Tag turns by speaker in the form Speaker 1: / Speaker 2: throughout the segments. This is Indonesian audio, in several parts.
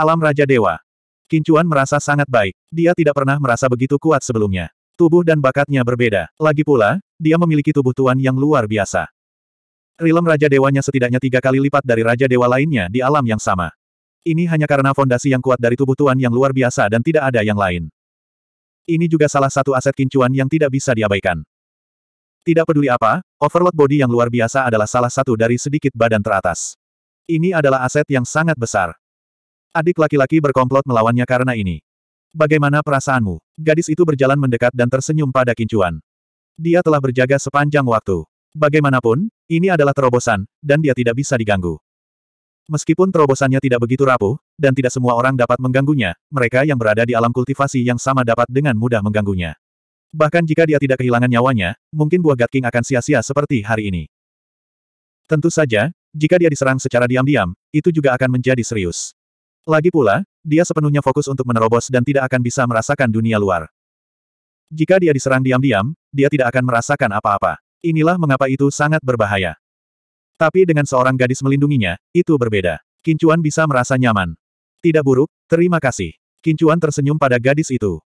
Speaker 1: Alam Raja Dewa. Kincuan merasa sangat baik. Dia tidak pernah merasa begitu kuat sebelumnya. Tubuh dan bakatnya berbeda. Lagi pula, dia memiliki tubuh tuan yang luar biasa. Rilem Raja Dewanya setidaknya tiga kali lipat dari Raja Dewa lainnya di alam yang sama. Ini hanya karena fondasi yang kuat dari tubuh tuan yang luar biasa dan tidak ada yang lain. Ini juga salah satu aset kincuan yang tidak bisa diabaikan. Tidak peduli apa, overload body yang luar biasa adalah salah satu dari sedikit badan teratas. Ini adalah aset yang sangat besar. Adik laki-laki berkomplot melawannya karena ini. Bagaimana perasaanmu? Gadis itu berjalan mendekat dan tersenyum pada kincuan. Dia telah berjaga sepanjang waktu. Bagaimanapun, ini adalah terobosan, dan dia tidak bisa diganggu. Meskipun terobosannya tidak begitu rapuh, dan tidak semua orang dapat mengganggunya, mereka yang berada di alam kultivasi yang sama dapat dengan mudah mengganggunya. Bahkan jika dia tidak kehilangan nyawanya, mungkin buah Gatking akan sia-sia seperti hari ini. Tentu saja, jika dia diserang secara diam-diam, itu juga akan menjadi serius. Lagi pula, dia sepenuhnya fokus untuk menerobos dan tidak akan bisa merasakan dunia luar. Jika dia diserang diam-diam, dia tidak akan merasakan apa-apa. Inilah mengapa itu sangat berbahaya. Tapi dengan seorang gadis melindunginya, itu berbeda. Kincuan bisa merasa nyaman. Tidak buruk, terima kasih. Kincuan tersenyum pada gadis itu.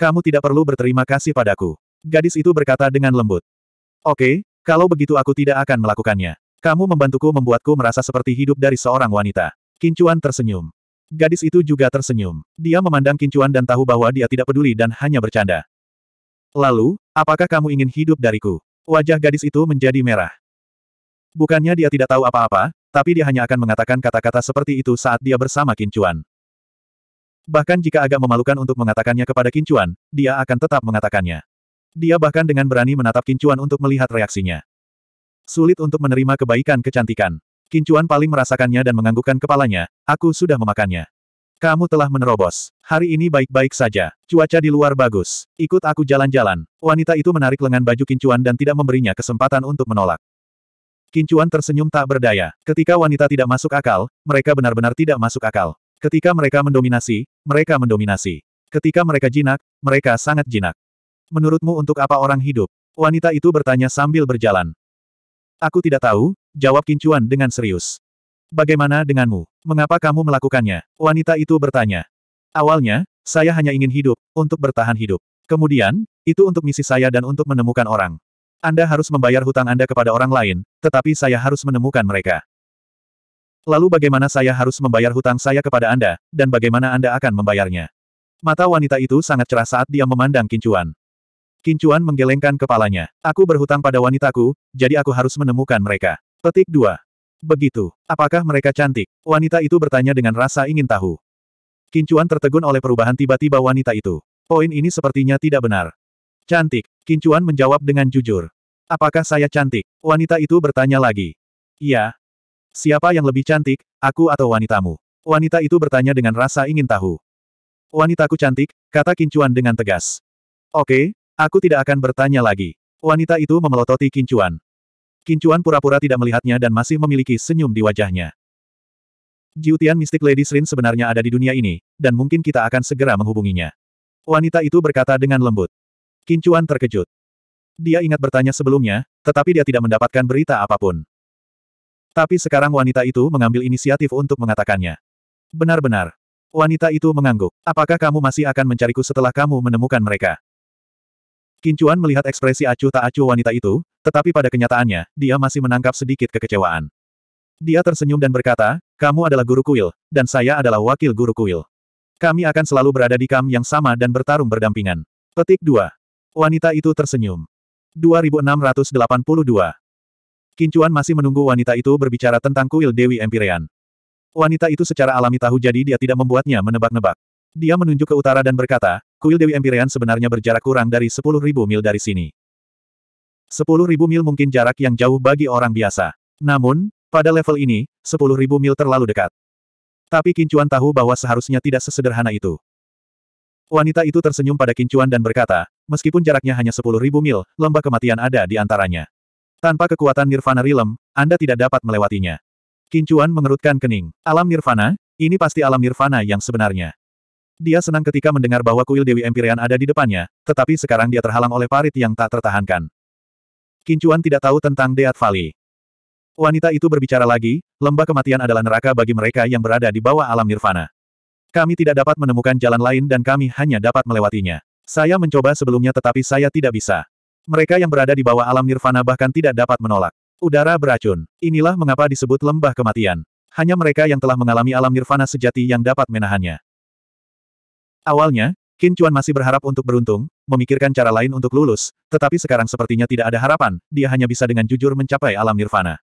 Speaker 1: Kamu tidak perlu berterima kasih padaku. Gadis itu berkata dengan lembut. Oke, kalau begitu aku tidak akan melakukannya. Kamu membantuku membuatku merasa seperti hidup dari seorang wanita. Kincuan tersenyum. Gadis itu juga tersenyum. Dia memandang Kincuan dan tahu bahwa dia tidak peduli dan hanya bercanda. Lalu, apakah kamu ingin hidup dariku? Wajah gadis itu menjadi merah. Bukannya dia tidak tahu apa-apa, tapi dia hanya akan mengatakan kata-kata seperti itu saat dia bersama Kincuan. Bahkan jika agak memalukan untuk mengatakannya kepada Kincuan, dia akan tetap mengatakannya. Dia bahkan dengan berani menatap Kincuan untuk melihat reaksinya. Sulit untuk menerima kebaikan kecantikan. Kincuan paling merasakannya dan menganggukkan kepalanya, aku sudah memakannya. Kamu telah menerobos. Hari ini baik-baik saja. Cuaca di luar bagus. Ikut aku jalan-jalan. Wanita itu menarik lengan baju Kincuan dan tidak memberinya kesempatan untuk menolak. Kincuan tersenyum tak berdaya. Ketika wanita tidak masuk akal, mereka benar-benar tidak masuk akal. Ketika mereka mendominasi, mereka mendominasi. Ketika mereka jinak, mereka sangat jinak. Menurutmu untuk apa orang hidup? Wanita itu bertanya sambil berjalan. Aku tidak tahu, Jawab Kincuan dengan serius. Bagaimana denganmu? Mengapa kamu melakukannya? Wanita itu bertanya. Awalnya, saya hanya ingin hidup, untuk bertahan hidup. Kemudian, itu untuk misi saya dan untuk menemukan orang. Anda harus membayar hutang Anda kepada orang lain, tetapi saya harus menemukan mereka. Lalu bagaimana saya harus membayar hutang saya kepada Anda, dan bagaimana Anda akan membayarnya? Mata wanita itu sangat cerah saat dia memandang Kincuan. Kincuan menggelengkan kepalanya. Aku berhutang pada wanitaku, jadi aku harus menemukan mereka. Petik 2. Begitu. Apakah mereka cantik? Wanita itu bertanya dengan rasa ingin tahu. Kincuan tertegun oleh perubahan tiba-tiba wanita itu. Poin ini sepertinya tidak benar. Cantik. Kincuan menjawab dengan jujur. Apakah saya cantik? Wanita itu bertanya lagi. Iya. Siapa yang lebih cantik, aku atau wanitamu? Wanita itu bertanya dengan rasa ingin tahu. Wanitaku cantik, kata Kincuan dengan tegas. Oke, aku tidak akan bertanya lagi. Wanita itu memelototi Kincuan. Kincuan pura-pura tidak melihatnya dan masih memiliki senyum di wajahnya. Jiutian Mystic Lady Srin sebenarnya ada di dunia ini, dan mungkin kita akan segera menghubunginya. Wanita itu berkata dengan lembut. Kincuan terkejut. Dia ingat bertanya sebelumnya, tetapi dia tidak mendapatkan berita apapun. Tapi sekarang wanita itu mengambil inisiatif untuk mengatakannya. Benar-benar. Wanita itu mengangguk. Apakah kamu masih akan mencariku setelah kamu menemukan mereka? Kincuan melihat ekspresi acuh tak acuh wanita itu, tetapi pada kenyataannya, dia masih menangkap sedikit kekecewaan. Dia tersenyum dan berkata, kamu adalah guru kuil, dan saya adalah wakil guru kuil. Kami akan selalu berada di kam yang sama dan bertarung berdampingan. Petik 2. Wanita itu tersenyum. 2682. Kincuan masih menunggu wanita itu berbicara tentang kuil Dewi Empyrean. Wanita itu secara alami tahu jadi dia tidak membuatnya menebak-nebak. Dia menunjuk ke utara dan berkata, Kuil Dewi Empyrean sebenarnya berjarak kurang dari 10.000 mil dari sini. 10.000 mil mungkin jarak yang jauh bagi orang biasa. Namun, pada level ini, 10.000 mil terlalu dekat. Tapi Kincuan tahu bahwa seharusnya tidak sesederhana itu. Wanita itu tersenyum pada Kincuan dan berkata, meskipun jaraknya hanya 10.000 mil, lembah kematian ada di antaranya. Tanpa kekuatan Nirvana Rilem, Anda tidak dapat melewatinya. Kincuan mengerutkan kening. Alam Nirvana? Ini pasti alam Nirvana yang sebenarnya. Dia senang ketika mendengar bahwa kuil Dewi Empyrean ada di depannya, tetapi sekarang dia terhalang oleh parit yang tak tertahankan. Kincuan tidak tahu tentang Deat Valley. Wanita itu berbicara lagi, lembah kematian adalah neraka bagi mereka yang berada di bawah alam nirvana. Kami tidak dapat menemukan jalan lain dan kami hanya dapat melewatinya. Saya mencoba sebelumnya tetapi saya tidak bisa. Mereka yang berada di bawah alam nirvana bahkan tidak dapat menolak. Udara beracun. Inilah mengapa disebut lembah kematian. Hanya mereka yang telah mengalami alam nirvana sejati yang dapat menahannya. Awalnya, Qin Chuan masih berharap untuk beruntung, memikirkan cara lain untuk lulus, tetapi sekarang sepertinya tidak ada harapan, dia hanya bisa dengan jujur mencapai alam nirvana.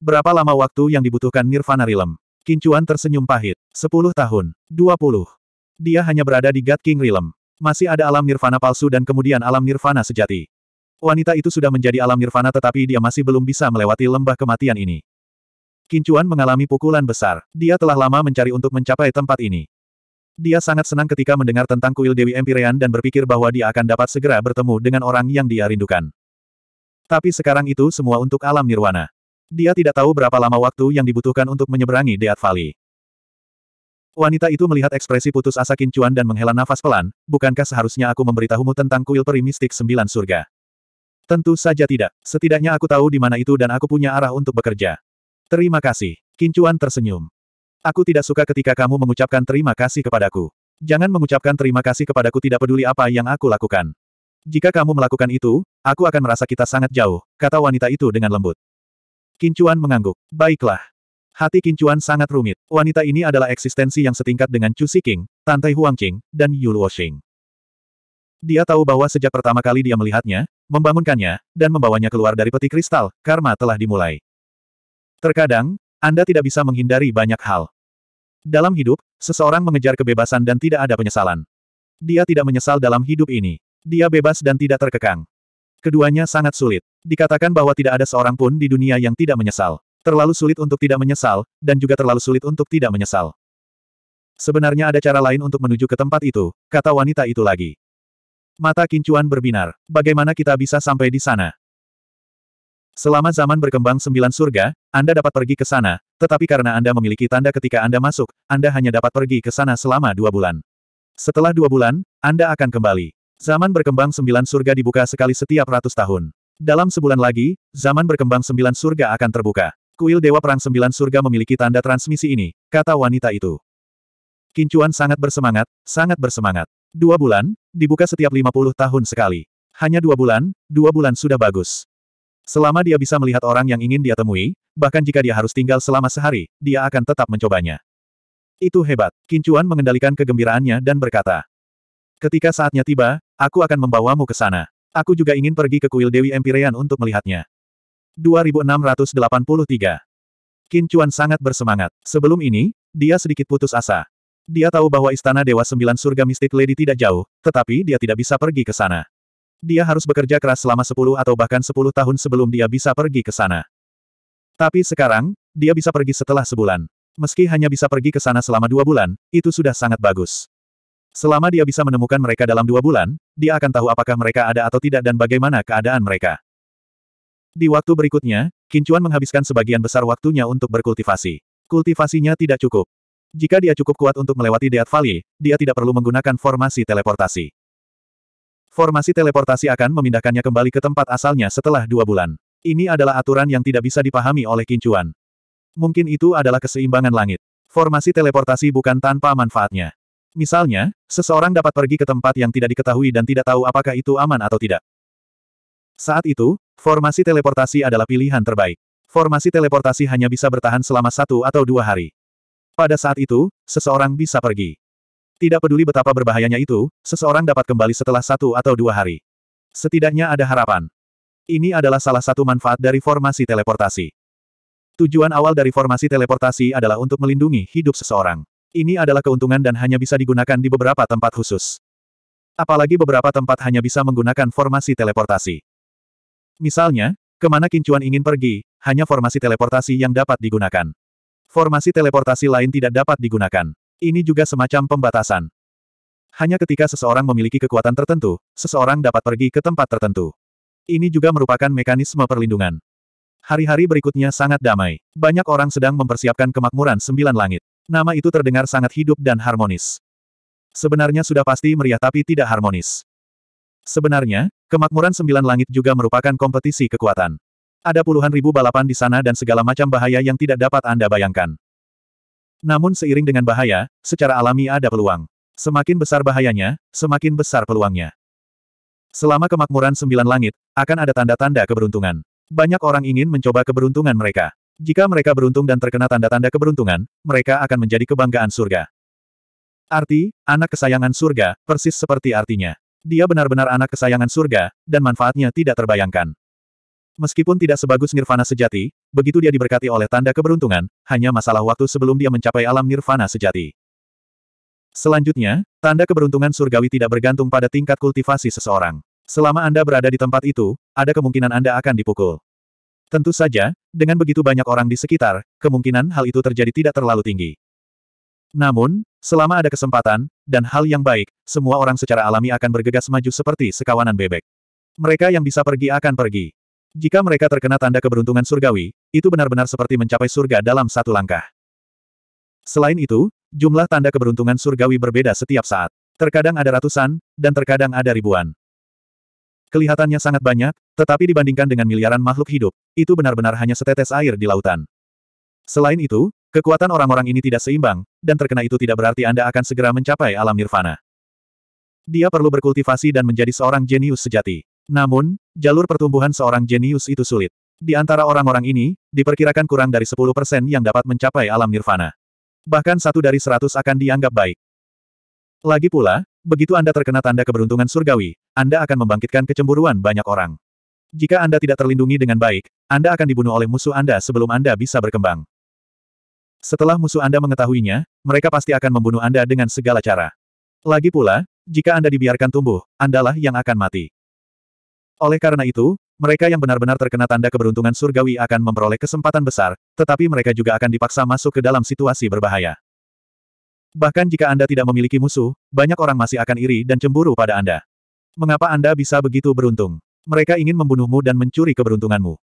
Speaker 1: Berapa lama waktu yang dibutuhkan nirvana realm? Qin Chuan tersenyum pahit. 10 tahun. 20. Dia hanya berada di God King realm. Masih ada alam nirvana palsu dan kemudian alam nirvana sejati. Wanita itu sudah menjadi alam nirvana tetapi dia masih belum bisa melewati lembah kematian ini. Kincuan mengalami pukulan besar. Dia telah lama mencari untuk mencapai tempat ini. Dia sangat senang ketika mendengar tentang kuil Dewi Empirean dan berpikir bahwa dia akan dapat segera bertemu dengan orang yang dia rindukan. Tapi sekarang itu semua untuk alam nirwana. Dia tidak tahu berapa lama waktu yang dibutuhkan untuk menyeberangi Deat Valley. Wanita itu melihat ekspresi putus asa Kincuan dan menghela nafas pelan, bukankah seharusnya aku memberitahumu tentang kuil peri mistik sembilan surga? Tentu saja tidak. Setidaknya aku tahu di mana itu dan aku punya arah untuk bekerja. Terima kasih. Kincuan tersenyum. Aku tidak suka ketika kamu mengucapkan terima kasih kepadaku. Jangan mengucapkan terima kasih kepadaku tidak peduli apa yang aku lakukan. Jika kamu melakukan itu, aku akan merasa kita sangat jauh, kata wanita itu dengan lembut. Kincuan mengangguk. Baiklah. Hati Kincuan sangat rumit. Wanita ini adalah eksistensi yang setingkat dengan Chu Siking, Tantai Huangqing, dan Yu Luoxing. Dia tahu bahwa sejak pertama kali dia melihatnya, membangunkannya, dan membawanya keluar dari peti kristal, karma telah dimulai. Terkadang, anda tidak bisa menghindari banyak hal. Dalam hidup, seseorang mengejar kebebasan dan tidak ada penyesalan. Dia tidak menyesal dalam hidup ini. Dia bebas dan tidak terkekang. Keduanya sangat sulit. Dikatakan bahwa tidak ada seorang pun di dunia yang tidak menyesal. Terlalu sulit untuk tidak menyesal, dan juga terlalu sulit untuk tidak menyesal. Sebenarnya ada cara lain untuk menuju ke tempat itu, kata wanita itu lagi. Mata kincuan berbinar. Bagaimana kita bisa sampai di sana? Selama zaman berkembang sembilan surga, Anda dapat pergi ke sana, tetapi karena Anda memiliki tanda ketika Anda masuk, Anda hanya dapat pergi ke sana selama dua bulan. Setelah dua bulan, Anda akan kembali. Zaman berkembang sembilan surga dibuka sekali setiap ratus tahun. Dalam sebulan lagi, zaman berkembang sembilan surga akan terbuka. Kuil Dewa Perang Sembilan Surga memiliki tanda transmisi ini, kata wanita itu. Kincuan sangat bersemangat, sangat bersemangat. Dua bulan, dibuka setiap lima puluh tahun sekali. Hanya dua bulan, dua bulan sudah bagus. Selama dia bisa melihat orang yang ingin dia temui, bahkan jika dia harus tinggal selama sehari, dia akan tetap mencobanya. Itu hebat. Kincuan mengendalikan kegembiraannya dan berkata, Ketika saatnya tiba, aku akan membawamu ke sana. Aku juga ingin pergi ke kuil Dewi Empyrean untuk melihatnya. 2683 Kincuan sangat bersemangat. Sebelum ini, dia sedikit putus asa. Dia tahu bahwa Istana Dewa Sembilan Surga Mistik Lady tidak jauh, tetapi dia tidak bisa pergi ke sana. Dia harus bekerja keras selama 10 atau bahkan 10 tahun sebelum dia bisa pergi ke sana. Tapi sekarang, dia bisa pergi setelah sebulan. Meski hanya bisa pergi ke sana selama dua bulan, itu sudah sangat bagus. Selama dia bisa menemukan mereka dalam dua bulan, dia akan tahu apakah mereka ada atau tidak dan bagaimana keadaan mereka. Di waktu berikutnya, Kincuan menghabiskan sebagian besar waktunya untuk berkultivasi. Kultivasinya tidak cukup. Jika dia cukup kuat untuk melewati Deat Valley, dia tidak perlu menggunakan formasi teleportasi. Formasi teleportasi akan memindahkannya kembali ke tempat asalnya setelah dua bulan. Ini adalah aturan yang tidak bisa dipahami oleh Kincuan. Mungkin itu adalah keseimbangan langit. Formasi teleportasi bukan tanpa manfaatnya. Misalnya, seseorang dapat pergi ke tempat yang tidak diketahui dan tidak tahu apakah itu aman atau tidak. Saat itu, formasi teleportasi adalah pilihan terbaik. Formasi teleportasi hanya bisa bertahan selama satu atau dua hari. Pada saat itu, seseorang bisa pergi. Tidak peduli betapa berbahayanya itu, seseorang dapat kembali setelah satu atau dua hari. Setidaknya ada harapan. Ini adalah salah satu manfaat dari formasi teleportasi. Tujuan awal dari formasi teleportasi adalah untuk melindungi hidup seseorang. Ini adalah keuntungan dan hanya bisa digunakan di beberapa tempat khusus. Apalagi beberapa tempat hanya bisa menggunakan formasi teleportasi. Misalnya, kemana Kincuan ingin pergi, hanya formasi teleportasi yang dapat digunakan. Formasi teleportasi lain tidak dapat digunakan. Ini juga semacam pembatasan. Hanya ketika seseorang memiliki kekuatan tertentu, seseorang dapat pergi ke tempat tertentu. Ini juga merupakan mekanisme perlindungan. Hari-hari berikutnya sangat damai. Banyak orang sedang mempersiapkan kemakmuran sembilan langit. Nama itu terdengar sangat hidup dan harmonis. Sebenarnya sudah pasti meriah tapi tidak harmonis. Sebenarnya, kemakmuran sembilan langit juga merupakan kompetisi kekuatan. Ada puluhan ribu balapan di sana dan segala macam bahaya yang tidak dapat Anda bayangkan. Namun seiring dengan bahaya, secara alami ada peluang. Semakin besar bahayanya, semakin besar peluangnya. Selama kemakmuran sembilan langit, akan ada tanda-tanda keberuntungan. Banyak orang ingin mencoba keberuntungan mereka. Jika mereka beruntung dan terkena tanda-tanda keberuntungan, mereka akan menjadi kebanggaan surga. Arti, anak kesayangan surga, persis seperti artinya. Dia benar-benar anak kesayangan surga, dan manfaatnya tidak terbayangkan. Meskipun tidak sebagus nirvana sejati, begitu dia diberkati oleh tanda keberuntungan, hanya masalah waktu sebelum dia mencapai alam nirvana sejati. Selanjutnya, tanda keberuntungan surgawi tidak bergantung pada tingkat kultivasi seseorang. Selama Anda berada di tempat itu, ada kemungkinan Anda akan dipukul. Tentu saja, dengan begitu banyak orang di sekitar, kemungkinan hal itu terjadi tidak terlalu tinggi. Namun, selama ada kesempatan, dan hal yang baik, semua orang secara alami akan bergegas maju seperti sekawanan bebek. Mereka yang bisa pergi akan pergi. Jika mereka terkena tanda keberuntungan surgawi, itu benar-benar seperti mencapai surga dalam satu langkah. Selain itu, jumlah tanda keberuntungan surgawi berbeda setiap saat. Terkadang ada ratusan, dan terkadang ada ribuan. Kelihatannya sangat banyak, tetapi dibandingkan dengan miliaran makhluk hidup, itu benar-benar hanya setetes air di lautan. Selain itu, kekuatan orang-orang ini tidak seimbang, dan terkena itu tidak berarti Anda akan segera mencapai alam nirvana. Dia perlu berkultivasi dan menjadi seorang jenius sejati. Namun, jalur pertumbuhan seorang jenius itu sulit. Di antara orang-orang ini, diperkirakan kurang dari 10% yang dapat mencapai alam nirvana. Bahkan satu dari seratus akan dianggap baik. Lagi pula, begitu Anda terkena tanda keberuntungan surgawi, Anda akan membangkitkan kecemburuan banyak orang. Jika Anda tidak terlindungi dengan baik, Anda akan dibunuh oleh musuh Anda sebelum Anda bisa berkembang. Setelah musuh Anda mengetahuinya, mereka pasti akan membunuh Anda dengan segala cara. Lagi pula, jika Anda dibiarkan tumbuh, Andalah yang akan mati. Oleh karena itu, mereka yang benar-benar terkena tanda keberuntungan surgawi akan memperoleh kesempatan besar, tetapi mereka juga akan dipaksa masuk ke dalam situasi berbahaya. Bahkan jika Anda tidak memiliki musuh, banyak orang masih akan iri dan cemburu pada Anda. Mengapa Anda bisa begitu beruntung? Mereka ingin membunuhmu dan mencuri keberuntunganmu.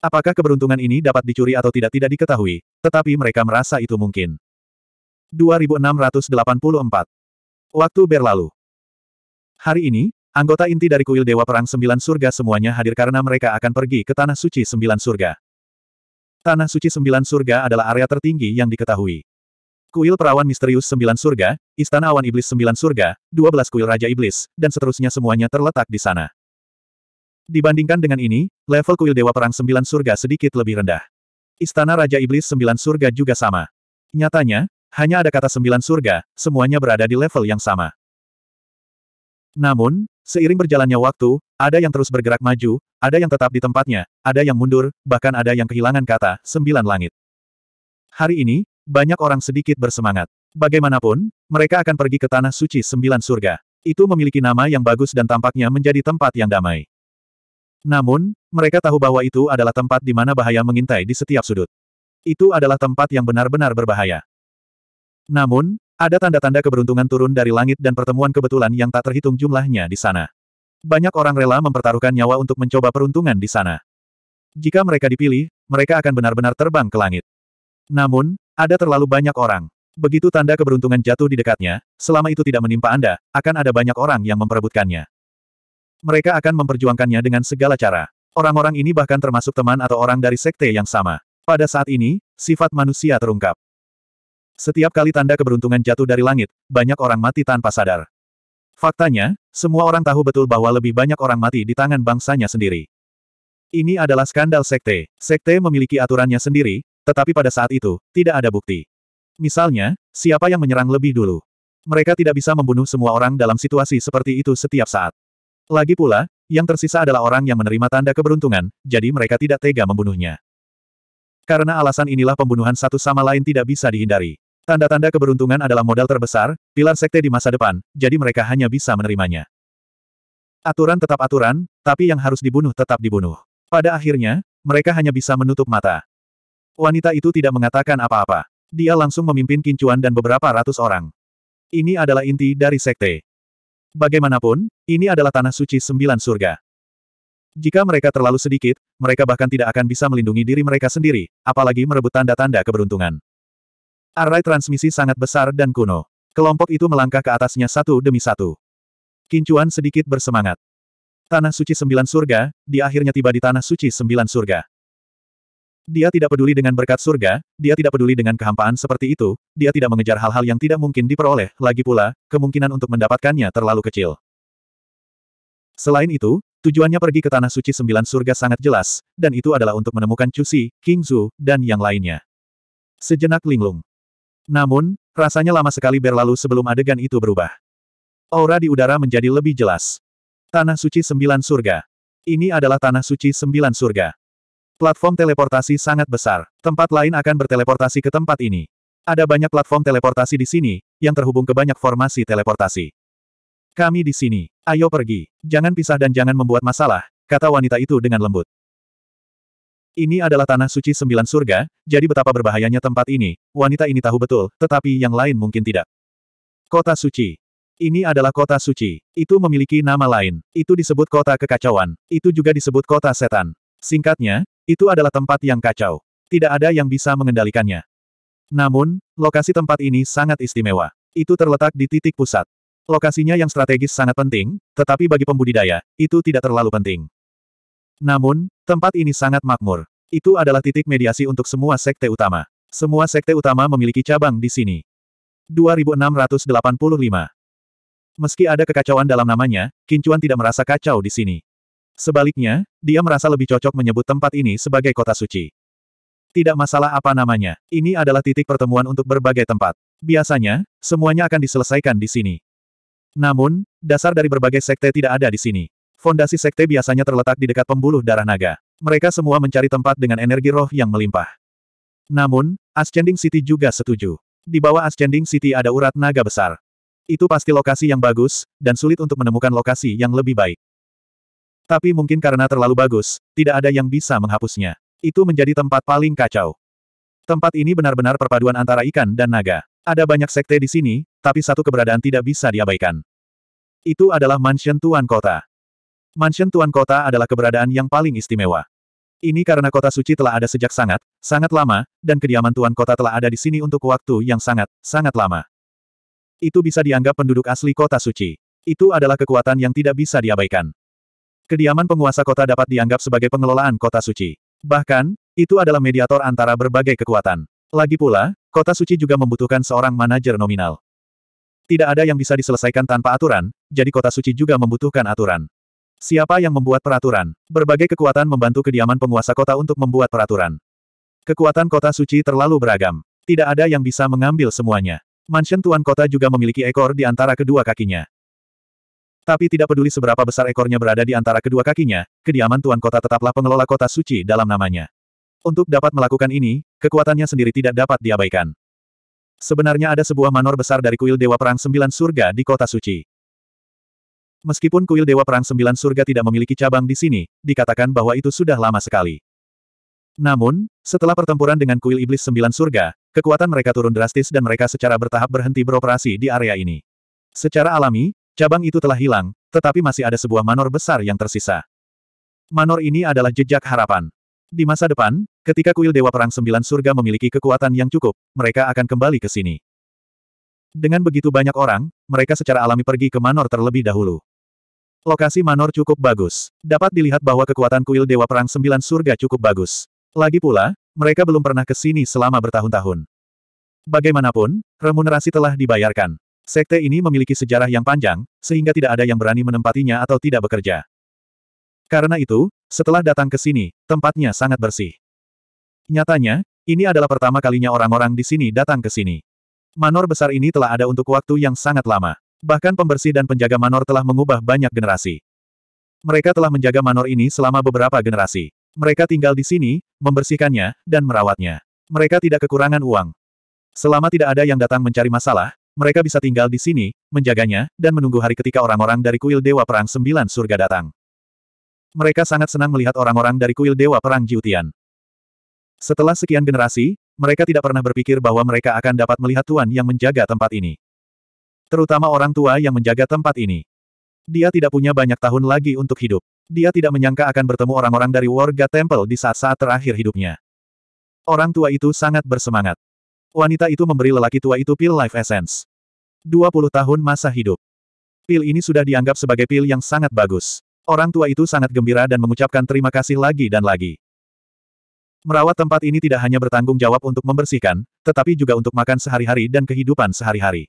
Speaker 1: Apakah keberuntungan ini dapat dicuri atau tidak tidak diketahui, tetapi mereka merasa itu mungkin. 2684 Waktu berlalu. Hari ini, Anggota inti dari kuil Dewa Perang Sembilan Surga semuanya hadir karena mereka akan pergi ke Tanah Suci Sembilan Surga. Tanah Suci Sembilan Surga adalah area tertinggi yang diketahui. Kuil Perawan Misterius Sembilan Surga, Istana Awan Iblis Sembilan Surga, 12 Kuil Raja Iblis, dan seterusnya semuanya terletak di sana. Dibandingkan dengan ini, level Kuil Dewa Perang Sembilan Surga sedikit lebih rendah. Istana Raja Iblis Sembilan Surga juga sama. Nyatanya, hanya ada kata Sembilan Surga, semuanya berada di level yang sama. Namun, Seiring berjalannya waktu, ada yang terus bergerak maju, ada yang tetap di tempatnya, ada yang mundur, bahkan ada yang kehilangan kata, sembilan langit. Hari ini, banyak orang sedikit bersemangat. Bagaimanapun, mereka akan pergi ke Tanah Suci Sembilan Surga. Itu memiliki nama yang bagus dan tampaknya menjadi tempat yang damai. Namun, mereka tahu bahwa itu adalah tempat di mana bahaya mengintai di setiap sudut. Itu adalah tempat yang benar-benar berbahaya. Namun, ada tanda-tanda keberuntungan turun dari langit dan pertemuan kebetulan yang tak terhitung jumlahnya di sana. Banyak orang rela mempertaruhkan nyawa untuk mencoba peruntungan di sana. Jika mereka dipilih, mereka akan benar-benar terbang ke langit. Namun, ada terlalu banyak orang. Begitu tanda keberuntungan jatuh di dekatnya, selama itu tidak menimpa Anda, akan ada banyak orang yang memperebutkannya. Mereka akan memperjuangkannya dengan segala cara. Orang-orang ini bahkan termasuk teman atau orang dari sekte yang sama. Pada saat ini, sifat manusia terungkap. Setiap kali tanda keberuntungan jatuh dari langit, banyak orang mati tanpa sadar. Faktanya, semua orang tahu betul bahwa lebih banyak orang mati di tangan bangsanya sendiri. Ini adalah skandal sekte. Sekte memiliki aturannya sendiri, tetapi pada saat itu, tidak ada bukti. Misalnya, siapa yang menyerang lebih dulu. Mereka tidak bisa membunuh semua orang dalam situasi seperti itu setiap saat. Lagi pula, yang tersisa adalah orang yang menerima tanda keberuntungan, jadi mereka tidak tega membunuhnya. Karena alasan inilah pembunuhan satu sama lain tidak bisa dihindari. Tanda-tanda keberuntungan adalah modal terbesar, pilar sekte di masa depan, jadi mereka hanya bisa menerimanya. Aturan tetap aturan, tapi yang harus dibunuh tetap dibunuh. Pada akhirnya, mereka hanya bisa menutup mata. Wanita itu tidak mengatakan apa-apa. Dia langsung memimpin kincuan dan beberapa ratus orang. Ini adalah inti dari sekte. Bagaimanapun, ini adalah tanah suci sembilan surga. Jika mereka terlalu sedikit, mereka bahkan tidak akan bisa melindungi diri mereka sendiri, apalagi merebut tanda-tanda keberuntungan. Array transmisi sangat besar dan kuno. Kelompok itu melangkah ke atasnya satu demi satu. Kincuan sedikit bersemangat. Tanah suci sembilan surga, di akhirnya tiba di tanah suci sembilan surga. Dia tidak peduli dengan berkat surga, dia tidak peduli dengan kehampaan seperti itu, dia tidak mengejar hal-hal yang tidak mungkin diperoleh, lagi pula, kemungkinan untuk mendapatkannya terlalu kecil. Selain itu, tujuannya pergi ke tanah suci sembilan surga sangat jelas, dan itu adalah untuk menemukan Cusi, King Zhu, dan yang lainnya. Sejenak linglung. Namun, rasanya lama sekali berlalu sebelum adegan itu berubah. Aura di udara menjadi lebih jelas. Tanah Suci Sembilan Surga. Ini adalah Tanah Suci Sembilan Surga. Platform teleportasi sangat besar. Tempat lain akan berteleportasi ke tempat ini. Ada banyak platform teleportasi di sini, yang terhubung ke banyak formasi teleportasi. Kami di sini. Ayo pergi. Jangan pisah dan jangan membuat masalah, kata wanita itu dengan lembut. Ini adalah tanah suci sembilan surga, jadi betapa berbahayanya tempat ini, wanita ini tahu betul, tetapi yang lain mungkin tidak. Kota suci. Ini adalah kota suci. Itu memiliki nama lain. Itu disebut kota kekacauan. Itu juga disebut kota setan. Singkatnya, itu adalah tempat yang kacau. Tidak ada yang bisa mengendalikannya. Namun, lokasi tempat ini sangat istimewa. Itu terletak di titik pusat. Lokasinya yang strategis sangat penting, tetapi bagi pembudidaya, itu tidak terlalu penting. Namun, tempat ini sangat makmur. Itu adalah titik mediasi untuk semua sekte utama. Semua sekte utama memiliki cabang di sini. 2685 Meski ada kekacauan dalam namanya, Kincuan tidak merasa kacau di sini. Sebaliknya, dia merasa lebih cocok menyebut tempat ini sebagai kota suci. Tidak masalah apa namanya, ini adalah titik pertemuan untuk berbagai tempat. Biasanya, semuanya akan diselesaikan di sini. Namun, dasar dari berbagai sekte tidak ada di sini. Fondasi sekte biasanya terletak di dekat pembuluh darah naga. Mereka semua mencari tempat dengan energi roh yang melimpah. Namun, Ascending City juga setuju. Di bawah Ascending City ada urat naga besar. Itu pasti lokasi yang bagus, dan sulit untuk menemukan lokasi yang lebih baik. Tapi mungkin karena terlalu bagus, tidak ada yang bisa menghapusnya. Itu menjadi tempat paling kacau. Tempat ini benar-benar perpaduan antara ikan dan naga. Ada banyak sekte di sini, tapi satu keberadaan tidak bisa diabaikan. Itu adalah mansion tuan kota. Mansion Tuan Kota adalah keberadaan yang paling istimewa. Ini karena kota suci telah ada sejak sangat, sangat lama, dan kediaman Tuan Kota telah ada di sini untuk waktu yang sangat, sangat lama. Itu bisa dianggap penduduk asli kota suci. Itu adalah kekuatan yang tidak bisa diabaikan. Kediaman penguasa kota dapat dianggap sebagai pengelolaan kota suci. Bahkan, itu adalah mediator antara berbagai kekuatan. Lagi pula, kota suci juga membutuhkan seorang manajer nominal. Tidak ada yang bisa diselesaikan tanpa aturan, jadi kota suci juga membutuhkan aturan. Siapa yang membuat peraturan? Berbagai kekuatan membantu kediaman penguasa kota untuk membuat peraturan. Kekuatan kota suci terlalu beragam. Tidak ada yang bisa mengambil semuanya. Mansion tuan kota juga memiliki ekor di antara kedua kakinya. Tapi tidak peduli seberapa besar ekornya berada di antara kedua kakinya, kediaman tuan kota tetaplah pengelola kota suci dalam namanya. Untuk dapat melakukan ini, kekuatannya sendiri tidak dapat diabaikan. Sebenarnya ada sebuah manor besar dari kuil Dewa Perang Sembilan Surga di kota suci. Meskipun kuil Dewa Perang Sembilan Surga tidak memiliki cabang di sini, dikatakan bahwa itu sudah lama sekali. Namun, setelah pertempuran dengan kuil Iblis Sembilan Surga, kekuatan mereka turun drastis dan mereka secara bertahap berhenti beroperasi di area ini. Secara alami, cabang itu telah hilang, tetapi masih ada sebuah manor besar yang tersisa. Manor ini adalah jejak harapan. Di masa depan, ketika kuil Dewa Perang Sembilan Surga memiliki kekuatan yang cukup, mereka akan kembali ke sini. Dengan begitu banyak orang, mereka secara alami pergi ke Manor terlebih dahulu. Lokasi Manor cukup bagus. Dapat dilihat bahwa kekuatan kuil Dewa Perang Sembilan Surga cukup bagus. Lagi pula, mereka belum pernah ke sini selama bertahun-tahun. Bagaimanapun, remunerasi telah dibayarkan. Sekte ini memiliki sejarah yang panjang, sehingga tidak ada yang berani menempatinya atau tidak bekerja. Karena itu, setelah datang ke sini, tempatnya sangat bersih. Nyatanya, ini adalah pertama kalinya orang-orang di sini datang ke sini. Manor besar ini telah ada untuk waktu yang sangat lama. Bahkan pembersih dan penjaga manor telah mengubah banyak generasi. Mereka telah menjaga manor ini selama beberapa generasi. Mereka tinggal di sini, membersihkannya, dan merawatnya. Mereka tidak kekurangan uang. Selama tidak ada yang datang mencari masalah, mereka bisa tinggal di sini, menjaganya, dan menunggu hari ketika orang-orang dari kuil Dewa Perang Sembilan Surga datang. Mereka sangat senang melihat orang-orang dari kuil Dewa Perang Jiutian. Setelah sekian generasi, mereka tidak pernah berpikir bahwa mereka akan dapat melihat Tuan yang menjaga tempat ini terutama orang tua yang menjaga tempat ini. Dia tidak punya banyak tahun lagi untuk hidup. Dia tidak menyangka akan bertemu orang-orang dari Warga Temple di saat-saat terakhir hidupnya. Orang tua itu sangat bersemangat. Wanita itu memberi lelaki tua itu pil Life Essence. 20 tahun masa hidup. Pil ini sudah dianggap sebagai pil yang sangat bagus. Orang tua itu sangat gembira dan mengucapkan terima kasih lagi dan lagi. Merawat tempat ini tidak hanya bertanggung jawab untuk membersihkan, tetapi juga untuk makan sehari-hari dan kehidupan sehari-hari.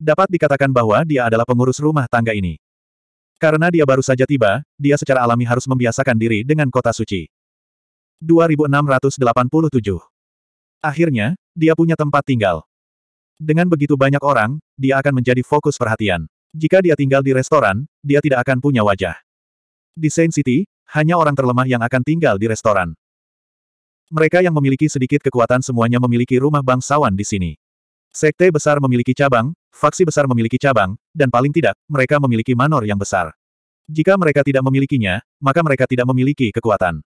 Speaker 1: Dapat dikatakan bahwa dia adalah pengurus rumah tangga ini. Karena dia baru saja tiba, dia secara alami harus membiasakan diri dengan kota suci. 2687 Akhirnya, dia punya tempat tinggal. Dengan begitu banyak orang, dia akan menjadi fokus perhatian. Jika dia tinggal di restoran, dia tidak akan punya wajah. Di Saint City, hanya orang terlemah yang akan tinggal di restoran. Mereka yang memiliki sedikit kekuatan semuanya memiliki rumah bangsawan di sini. Sekte besar memiliki cabang, Faksi besar memiliki cabang, dan paling tidak, mereka memiliki manor yang besar. Jika mereka tidak memilikinya, maka mereka tidak memiliki kekuatan.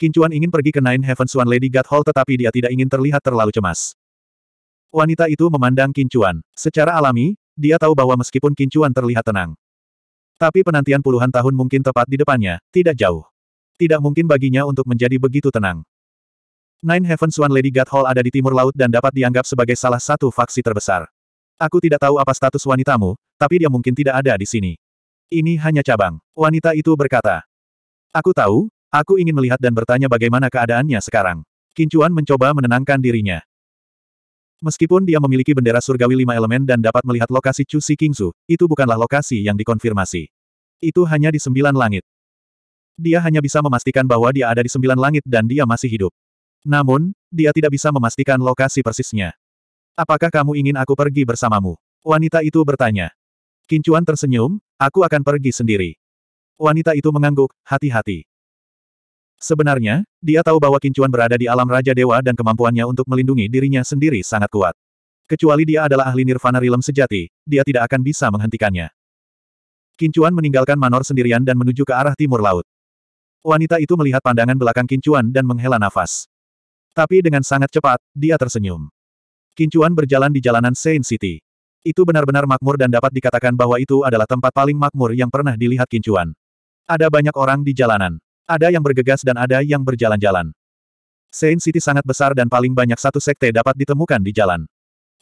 Speaker 1: Kincuan ingin pergi ke Nine Heavens One Lady God Hall tetapi dia tidak ingin terlihat terlalu cemas. Wanita itu memandang Kincuan. Secara alami, dia tahu bahwa meskipun Kincuan terlihat tenang. Tapi penantian puluhan tahun mungkin tepat di depannya, tidak jauh. Tidak mungkin baginya untuk menjadi begitu tenang. Nine Heavens One Lady God Hall ada di timur laut dan dapat dianggap sebagai salah satu faksi terbesar. Aku tidak tahu apa status wanitamu, tapi dia mungkin tidak ada di sini. Ini hanya cabang. Wanita itu berkata. Aku tahu, aku ingin melihat dan bertanya bagaimana keadaannya sekarang. Kincuan mencoba menenangkan dirinya. Meskipun dia memiliki bendera surgawi lima elemen dan dapat melihat lokasi Chu Si Kingsu, itu bukanlah lokasi yang dikonfirmasi. Itu hanya di sembilan langit. Dia hanya bisa memastikan bahwa dia ada di sembilan langit dan dia masih hidup. Namun, dia tidak bisa memastikan lokasi persisnya. Apakah kamu ingin aku pergi bersamamu? Wanita itu bertanya. Kincuan tersenyum, aku akan pergi sendiri. Wanita itu mengangguk, hati-hati. Sebenarnya, dia tahu bahwa Kincuan berada di alam Raja Dewa dan kemampuannya untuk melindungi dirinya sendiri sangat kuat. Kecuali dia adalah ahli nirvana rilem sejati, dia tidak akan bisa menghentikannya. Kincuan meninggalkan Manor sendirian dan menuju ke arah timur laut. Wanita itu melihat pandangan belakang Kincuan dan menghela nafas. Tapi dengan sangat cepat, dia tersenyum. Kincuan berjalan di jalanan Saint City. Itu benar-benar makmur dan dapat dikatakan bahwa itu adalah tempat paling makmur yang pernah dilihat Kincuan. Ada banyak orang di jalanan. Ada yang bergegas dan ada yang berjalan-jalan. Saint City sangat besar dan paling banyak satu sekte dapat ditemukan di jalan.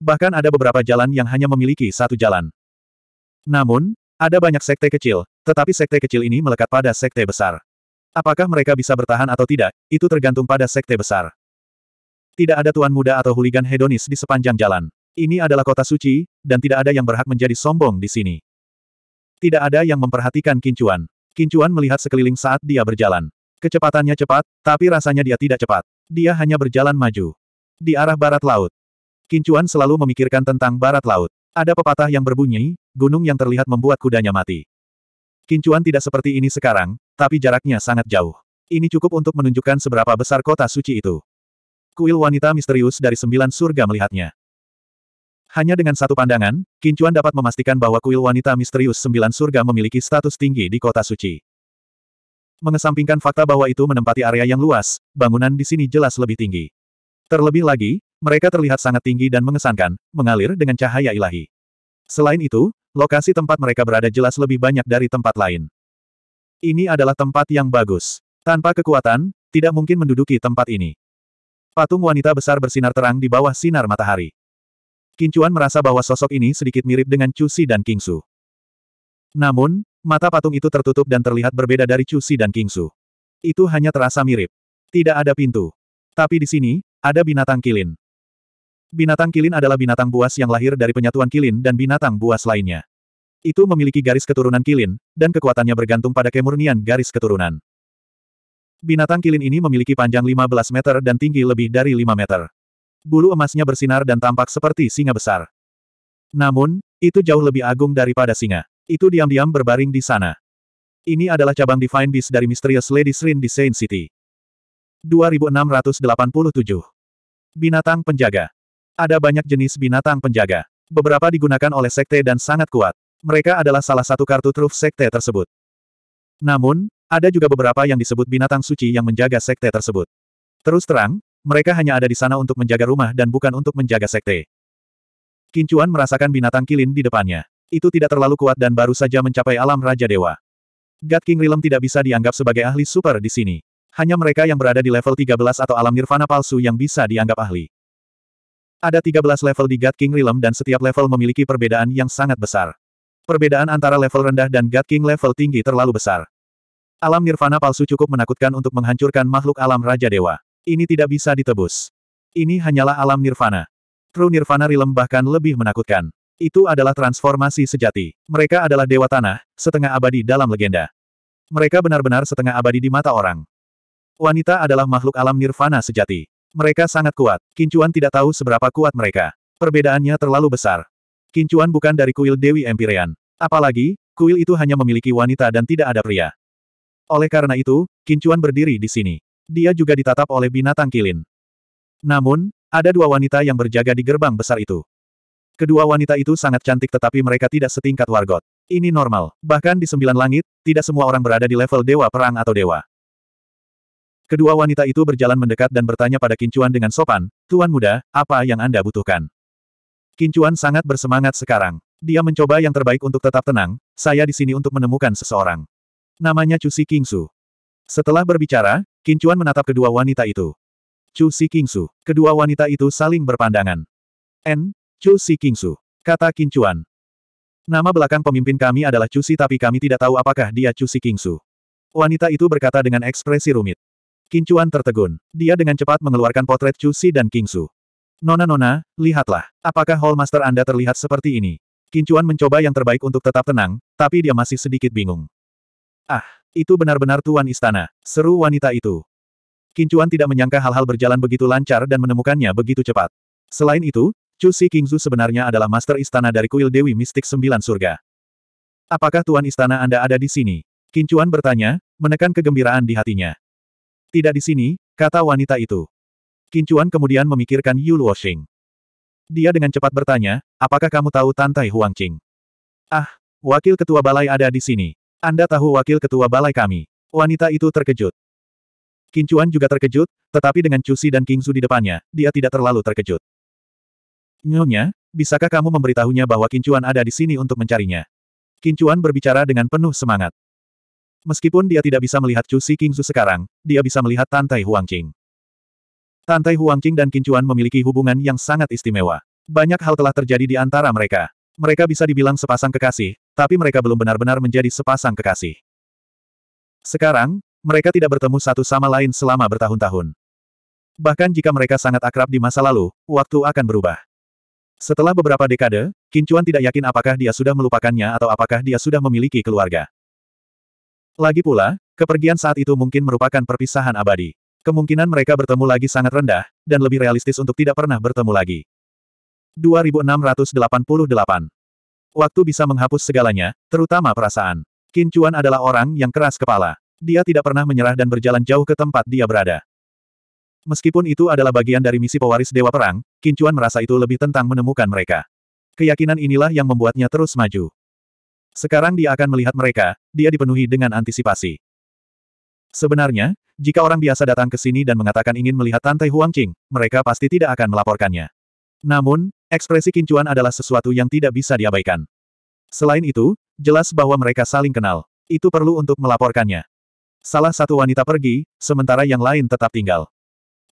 Speaker 1: Bahkan ada beberapa jalan yang hanya memiliki satu jalan. Namun, ada banyak sekte kecil, tetapi sekte kecil ini melekat pada sekte besar. Apakah mereka bisa bertahan atau tidak, itu tergantung pada sekte besar. Tidak ada tuan muda atau huligan hedonis di sepanjang jalan. Ini adalah kota suci, dan tidak ada yang berhak menjadi sombong di sini. Tidak ada yang memperhatikan Kincuan. Kincuan melihat sekeliling saat dia berjalan. Kecepatannya cepat, tapi rasanya dia tidak cepat. Dia hanya berjalan maju. Di arah barat laut. Kincuan selalu memikirkan tentang barat laut. Ada pepatah yang berbunyi, gunung yang terlihat membuat kudanya mati. Kincuan tidak seperti ini sekarang, tapi jaraknya sangat jauh. Ini cukup untuk menunjukkan seberapa besar kota suci itu. Kuil wanita misterius dari sembilan surga melihatnya. Hanya dengan satu pandangan, Kincuan dapat memastikan bahwa kuil wanita misterius sembilan surga memiliki status tinggi di kota suci. Mengesampingkan fakta bahwa itu menempati area yang luas, bangunan di sini jelas lebih tinggi. Terlebih lagi, mereka terlihat sangat tinggi dan mengesankan, mengalir dengan cahaya ilahi. Selain itu, lokasi tempat mereka berada jelas lebih banyak dari tempat lain. Ini adalah tempat yang bagus. Tanpa kekuatan, tidak mungkin menduduki tempat ini. Patung wanita besar bersinar terang di bawah sinar matahari. Kincuan merasa bahwa sosok ini sedikit mirip dengan Cusi dan Kingsu. Namun, mata patung itu tertutup dan terlihat berbeda dari Cusi dan Kingsu. Itu hanya terasa mirip. Tidak ada pintu. Tapi di sini, ada binatang kilin. Binatang kilin adalah binatang buas yang lahir dari penyatuan kilin dan binatang buas lainnya. Itu memiliki garis keturunan kilin, dan kekuatannya bergantung pada kemurnian garis keturunan. Binatang kilin ini memiliki panjang 15 meter dan tinggi lebih dari 5 meter. Bulu emasnya bersinar dan tampak seperti singa besar. Namun, itu jauh lebih agung daripada singa. Itu diam-diam berbaring di sana. Ini adalah cabang Divine Beast dari Mysterious Lady Srin di Saint City. 2687. Binatang penjaga. Ada banyak jenis binatang penjaga. Beberapa digunakan oleh sekte dan sangat kuat. Mereka adalah salah satu kartu truf sekte tersebut. Namun, ada juga beberapa yang disebut binatang suci yang menjaga sekte tersebut. Terus terang, mereka hanya ada di sana untuk menjaga rumah dan bukan untuk menjaga sekte. Kincuan merasakan binatang kilin di depannya. Itu tidak terlalu kuat dan baru saja mencapai alam Raja Dewa. God King Rilem tidak bisa dianggap sebagai ahli super di sini. Hanya mereka yang berada di level 13 atau alam nirvana palsu yang bisa dianggap ahli. Ada 13 level di God King Realm dan setiap level memiliki perbedaan yang sangat besar. Perbedaan antara level rendah dan God King level tinggi terlalu besar. Alam nirvana palsu cukup menakutkan untuk menghancurkan makhluk alam Raja Dewa. Ini tidak bisa ditebus. Ini hanyalah alam nirvana. True nirvana rilem bahkan lebih menakutkan. Itu adalah transformasi sejati. Mereka adalah dewa tanah, setengah abadi dalam legenda. Mereka benar-benar setengah abadi di mata orang. Wanita adalah makhluk alam nirvana sejati. Mereka sangat kuat. Kincuan tidak tahu seberapa kuat mereka. Perbedaannya terlalu besar. Kincuan bukan dari kuil Dewi Empyrean. Apalagi, kuil itu hanya memiliki wanita dan tidak ada pria. Oleh karena itu, Kincuan berdiri di sini. Dia juga ditatap oleh binatang kilin. Namun, ada dua wanita yang berjaga di gerbang besar itu. Kedua wanita itu sangat cantik tetapi mereka tidak setingkat wargot. Ini normal. Bahkan di sembilan langit, tidak semua orang berada di level dewa perang atau dewa. Kedua wanita itu berjalan mendekat dan bertanya pada Kincuan dengan sopan, Tuan muda, apa yang Anda butuhkan? Kincuan sangat bersemangat sekarang. Dia mencoba yang terbaik untuk tetap tenang, saya di sini untuk menemukan seseorang. Namanya Chu Si Kingsu. Setelah berbicara, Kincuan menatap kedua wanita itu. Chu Si Kingsu. Kedua wanita itu saling berpandangan. N. Chu Si Kingsu. Kata Kincuan. Nama belakang pemimpin kami adalah Chu Si tapi kami tidak tahu apakah dia Chu Si Kingsu. Wanita itu berkata dengan ekspresi rumit. Kincuan tertegun. Dia dengan cepat mengeluarkan potret Chu Si dan Kingsu. Nona-nona, lihatlah. Apakah Hall Master Anda terlihat seperti ini? Kincuan mencoba yang terbaik untuk tetap tenang, tapi dia masih sedikit bingung. Ah, itu benar-benar tuan istana, seru wanita itu. Kincuan tidak menyangka hal-hal berjalan begitu lancar dan menemukannya begitu cepat. Selain itu, Chu Si Kingzu sebenarnya adalah master istana dari kuil Dewi Mistik Sembilan Surga. Apakah Tuan Istana Anda ada di sini? Kincuan bertanya, menekan kegembiraan di hatinya. Tidak di sini, kata wanita itu. Kincuan kemudian memikirkan Yu Luoxing. Dia dengan cepat bertanya, apakah kamu tahu Tantai Huangqing? Ah, wakil ketua balai ada di sini. Anda tahu wakil ketua balai kami. Wanita itu terkejut. Kincuan juga terkejut, tetapi dengan Cusi dan Kingsu di depannya, dia tidak terlalu terkejut. Nyonya, bisakah kamu memberitahunya bahwa Kincuan ada di sini untuk mencarinya? Kincuan berbicara dengan penuh semangat. Meskipun dia tidak bisa melihat Cusi Kingsu sekarang, dia bisa melihat Tantai Huangqing. Tantai Huangqing dan Kincuan memiliki hubungan yang sangat istimewa. Banyak hal telah terjadi di antara mereka. Mereka bisa dibilang sepasang kekasih, tapi mereka belum benar-benar menjadi sepasang kekasih. Sekarang, mereka tidak bertemu satu sama lain selama bertahun-tahun. Bahkan jika mereka sangat akrab di masa lalu, waktu akan berubah. Setelah beberapa dekade, Kincuan tidak yakin apakah dia sudah melupakannya atau apakah dia sudah memiliki keluarga. Lagi pula, kepergian saat itu mungkin merupakan perpisahan abadi. Kemungkinan mereka bertemu lagi sangat rendah, dan lebih realistis untuk tidak pernah bertemu lagi. 2688. Waktu bisa menghapus segalanya, terutama perasaan. Qin Chuan adalah orang yang keras kepala. Dia tidak pernah menyerah dan berjalan jauh ke tempat dia berada. Meskipun itu adalah bagian dari misi pewaris Dewa Perang, Qin Chuan merasa itu lebih tentang menemukan mereka. Keyakinan inilah yang membuatnya terus maju. Sekarang dia akan melihat mereka, dia dipenuhi dengan antisipasi. Sebenarnya, jika orang biasa datang ke sini dan mengatakan ingin melihat Tante Huangqing, mereka pasti tidak akan melaporkannya. Namun, Ekspresi Kincuan adalah sesuatu yang tidak bisa diabaikan. Selain itu, jelas bahwa mereka saling kenal. Itu perlu untuk melaporkannya. Salah satu wanita pergi, sementara yang lain tetap tinggal.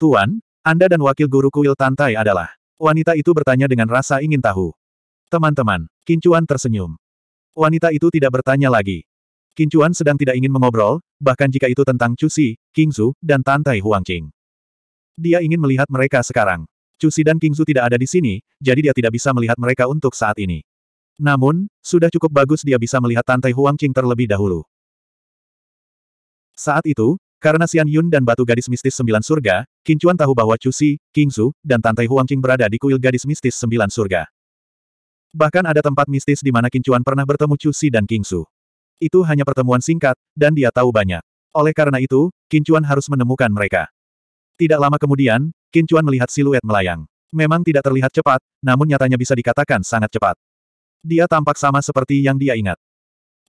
Speaker 1: Tuan, Anda dan wakil guru kuil Tantai adalah. Wanita itu bertanya dengan rasa ingin tahu. Teman-teman, Kincuan tersenyum. Wanita itu tidak bertanya lagi. Kincuan sedang tidak ingin mengobrol, bahkan jika itu tentang Cusi, Kingzu, dan Tantai Huangqing. Dia ingin melihat mereka sekarang. Chu Si dan Kingzu tidak ada di sini, jadi dia tidak bisa melihat mereka untuk saat ini. Namun, sudah cukup bagus dia bisa melihat Tante Huang Qing terlebih dahulu. Saat itu, karena Xian Yun dan batu gadis mistis sembilan surga, Kincuan tahu bahwa Chu Si, Kingzu, dan Tante Huang Qing berada di kuil gadis mistis sembilan surga. Bahkan ada tempat mistis di mana Kincuan pernah bertemu Chu Si dan Kingzu. Itu hanya pertemuan singkat, dan dia tahu banyak. Oleh karena itu, Kincuan harus menemukan mereka. Tidak lama kemudian, Kincuan melihat siluet melayang. Memang tidak terlihat cepat, namun nyatanya bisa dikatakan sangat cepat. Dia tampak sama seperti yang dia ingat.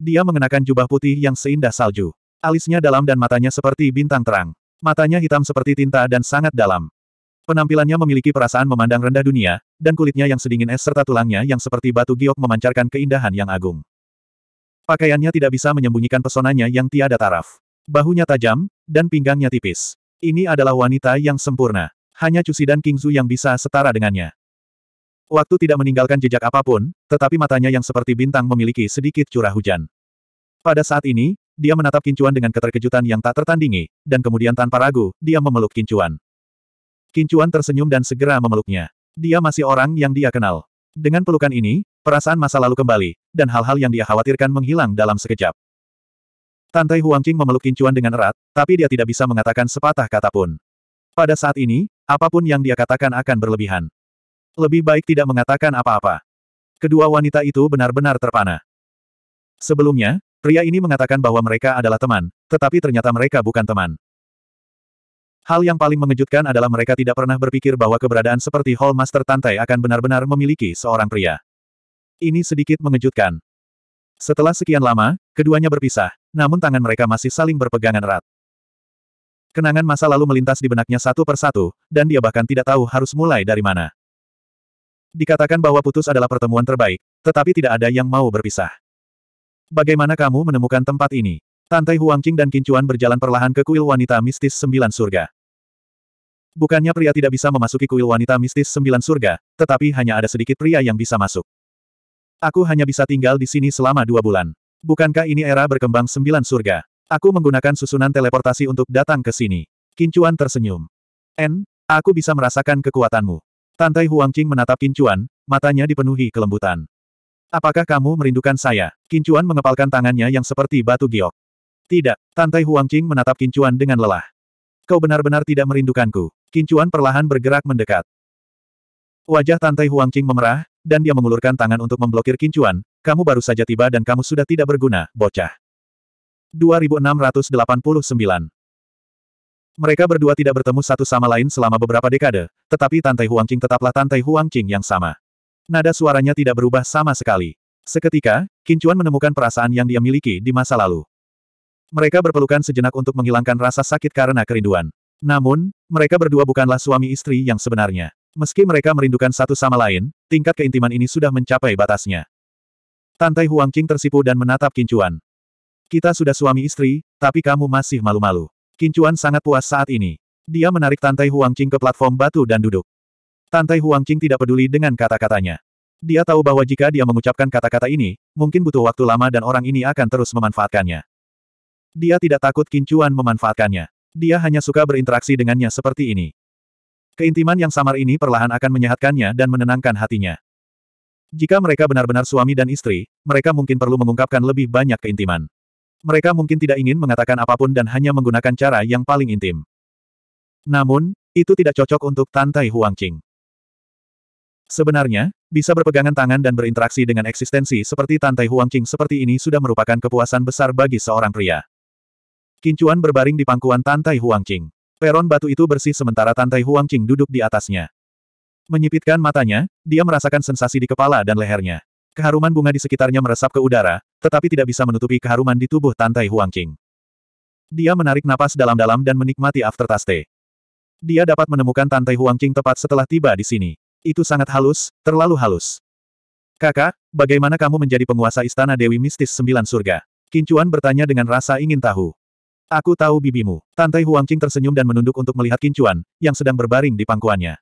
Speaker 1: Dia mengenakan jubah putih yang seindah salju. Alisnya dalam dan matanya seperti bintang terang. Matanya hitam seperti tinta dan sangat dalam. Penampilannya memiliki perasaan memandang rendah dunia, dan kulitnya yang sedingin es serta tulangnya yang seperti batu giok memancarkan keindahan yang agung. Pakaiannya tidak bisa menyembunyikan pesonanya yang tiada taraf. Bahunya tajam, dan pinggangnya tipis. Ini adalah wanita yang sempurna. Hanya Cusi dan Kingzu yang bisa setara dengannya. Waktu tidak meninggalkan jejak apapun, tetapi matanya yang seperti bintang memiliki sedikit curah hujan. Pada saat ini, dia menatap Kincuan dengan keterkejutan yang tak tertandingi, dan kemudian tanpa ragu, dia memeluk Kincuan. Kincuan tersenyum dan segera memeluknya. Dia masih orang yang dia kenal. Dengan pelukan ini, perasaan masa lalu kembali, dan hal-hal yang dia khawatirkan menghilang dalam sekejap. Tantai Huangqing memeluk Kincuan dengan erat, tapi dia tidak bisa mengatakan sepatah kata pun. Pada saat ini, apapun yang dia katakan akan berlebihan. Lebih baik tidak mengatakan apa-apa. Kedua wanita itu benar-benar terpana. Sebelumnya, pria ini mengatakan bahwa mereka adalah teman, tetapi ternyata mereka bukan teman. Hal yang paling mengejutkan adalah mereka tidak pernah berpikir bahwa keberadaan seperti Hall Master Tantai akan benar-benar memiliki seorang pria. Ini sedikit mengejutkan. Setelah sekian lama, keduanya berpisah, namun tangan mereka masih saling berpegangan erat. Kenangan masa lalu melintas di benaknya satu persatu, dan dia bahkan tidak tahu harus mulai dari mana. Dikatakan bahwa putus adalah pertemuan terbaik, tetapi tidak ada yang mau berpisah. Bagaimana kamu menemukan tempat ini? Tante Huangqing dan Kincuan berjalan perlahan ke kuil wanita mistis sembilan surga. Bukannya pria tidak bisa memasuki kuil wanita mistis sembilan surga, tetapi hanya ada sedikit pria yang bisa masuk. Aku hanya bisa tinggal di sini selama dua bulan. Bukankah ini era berkembang sembilan surga? Aku menggunakan susunan teleportasi untuk datang ke sini. Kincuan tersenyum. N, aku bisa merasakan kekuatanmu. Tantai Huangqing menatap Kincuan, matanya dipenuhi kelembutan. Apakah kamu merindukan saya? Kincuan mengepalkan tangannya yang seperti batu giok. Tidak, Tantai Huangqing menatap Kincuan dengan lelah. Kau benar-benar tidak merindukanku. Kincuan perlahan bergerak mendekat. Wajah Tantai Huangqing memerah, dan dia mengulurkan tangan untuk memblokir kincuan, kamu baru saja tiba dan kamu sudah tidak berguna, bocah. 2689 Mereka berdua tidak bertemu satu sama lain selama beberapa dekade, tetapi Tantai Huangqing tetaplah Tantai Huangqing yang sama. Nada suaranya tidak berubah sama sekali. Seketika, Kincuan menemukan perasaan yang dia miliki di masa lalu. Mereka berpelukan sejenak untuk menghilangkan rasa sakit karena kerinduan. Namun, mereka berdua bukanlah suami istri yang sebenarnya. Meski mereka merindukan satu sama lain, tingkat keintiman ini sudah mencapai batasnya. Tantai Huang Qing tersipu dan menatap Kincuan. Kita sudah suami istri, tapi kamu masih malu-malu. Kincuan sangat puas saat ini. Dia menarik Tantai Huang Qing ke platform batu dan duduk. Tantai Huang Qing tidak peduli dengan kata-katanya. Dia tahu bahwa jika dia mengucapkan kata-kata ini, mungkin butuh waktu lama dan orang ini akan terus memanfaatkannya. Dia tidak takut Kincuan memanfaatkannya. Dia hanya suka berinteraksi dengannya seperti ini. Keintiman yang samar ini perlahan akan menyehatkannya dan menenangkan hatinya. Jika mereka benar-benar suami dan istri, mereka mungkin perlu mengungkapkan lebih banyak keintiman. Mereka mungkin tidak ingin mengatakan apapun dan hanya menggunakan cara yang paling intim. Namun, itu tidak cocok untuk Tantai Huangqing. Sebenarnya, bisa berpegangan tangan dan berinteraksi dengan eksistensi seperti Tantai Huangqing seperti ini sudah merupakan kepuasan besar bagi seorang pria. Kincuan berbaring di pangkuan Tantai Huangqing. Peron batu itu bersih sementara Tantai Huang Qing duduk di atasnya. Menyipitkan matanya, dia merasakan sensasi di kepala dan lehernya. Keharuman bunga di sekitarnya meresap ke udara, tetapi tidak bisa menutupi keharuman di tubuh Tantai Huang Qing. Dia menarik napas dalam-dalam dan menikmati aftertaste. Dia dapat menemukan Tantai Huang Qing tepat setelah tiba di sini. Itu sangat halus, terlalu halus. Kakak, bagaimana kamu menjadi penguasa istana Dewi Mistis Sembilan Surga? Kincuan bertanya dengan rasa ingin tahu. Aku tahu bibimu. Tante Huangqing tersenyum dan menunduk untuk melihat Kincuan, yang sedang berbaring di pangkuannya.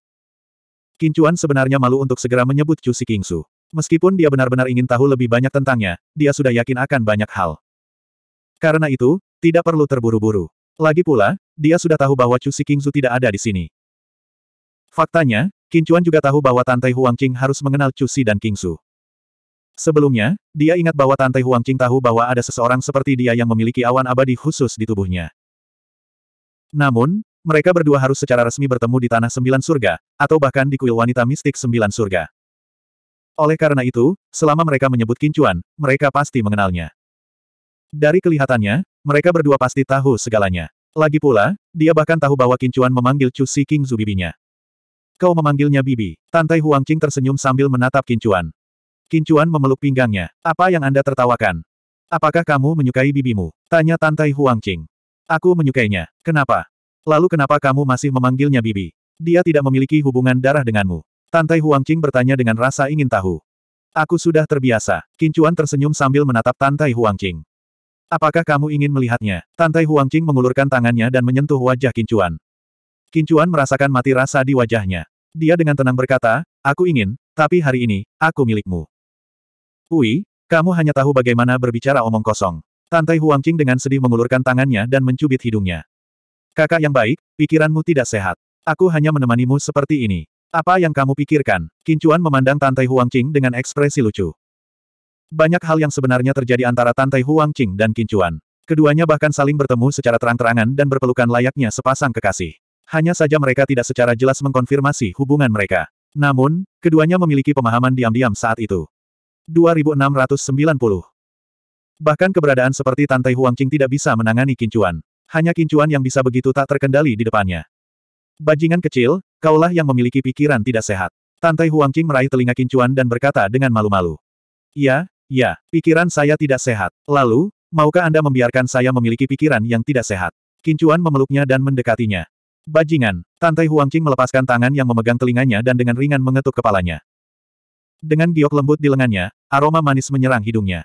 Speaker 1: Kincuan sebenarnya malu untuk segera menyebut Chu Si Kingsu. Meskipun dia benar-benar ingin tahu lebih banyak tentangnya, dia sudah yakin akan banyak hal. Karena itu, tidak perlu terburu-buru. Lagi pula, dia sudah tahu bahwa Chu Si Kingsu tidak ada di sini. Faktanya, Kincuan juga tahu bahwa Tante Huangqing harus mengenal Chu Si dan Kingsu. Sebelumnya, dia ingat bahwa Tante Huang Qing tahu bahwa ada seseorang seperti dia yang memiliki awan abadi khusus di tubuhnya. Namun, mereka berdua harus secara resmi bertemu di Tanah Sembilan Surga, atau bahkan di kuil wanita mistik Sembilan Surga. Oleh karena itu, selama mereka menyebut Kincuan, mereka pasti mengenalnya. Dari kelihatannya, mereka berdua pasti tahu segalanya. Lagi pula, dia bahkan tahu bahwa Kincuan memanggil Chu Si King Zubibinya. Kau memanggilnya Bibi. Tantai Qing tersenyum sambil menatap Kincuan. Kincuan memeluk pinggangnya. Apa yang Anda tertawakan? Apakah kamu menyukai bibimu? Tanya Tantai Qing. Aku menyukainya. Kenapa? Lalu kenapa kamu masih memanggilnya bibi? Dia tidak memiliki hubungan darah denganmu. Tantai Qing bertanya dengan rasa ingin tahu. Aku sudah terbiasa. Kincuan tersenyum sambil menatap Tantai Qing. Apakah kamu ingin melihatnya? Tantai Qing mengulurkan tangannya dan menyentuh wajah Kincuan. Kincuan merasakan mati rasa di wajahnya. Dia dengan tenang berkata, Aku ingin, tapi hari ini, aku milikmu. Hui, kamu hanya tahu bagaimana berbicara omong kosong. Tantai Huangqing dengan sedih mengulurkan tangannya dan mencubit hidungnya. Kakak yang baik, pikiranmu tidak sehat. Aku hanya menemanimu seperti ini. Apa yang kamu pikirkan? Kincuan memandang Tantai Huangqing dengan ekspresi lucu. Banyak hal yang sebenarnya terjadi antara Tantai Huangqing dan Kincuan. Keduanya bahkan saling bertemu secara terang-terangan dan berpelukan layaknya sepasang kekasih. Hanya saja mereka tidak secara jelas mengkonfirmasi hubungan mereka. Namun, keduanya memiliki pemahaman diam-diam saat itu. 2690. Bahkan keberadaan seperti Tantai Huangqing tidak bisa menangani kincuan. Hanya kincuan yang bisa begitu tak terkendali di depannya. Bajingan kecil, kaulah yang memiliki pikiran tidak sehat. Tantai Huangqing meraih telinga kincuan dan berkata dengan malu-malu. Ya, ya, pikiran saya tidak sehat. Lalu, maukah Anda membiarkan saya memiliki pikiran yang tidak sehat? Kincuan memeluknya dan mendekatinya. Bajingan, Tantai Huangqing melepaskan tangan yang memegang telinganya dan dengan ringan mengetuk kepalanya. Dengan giok lembut di lengannya, aroma manis menyerang hidungnya.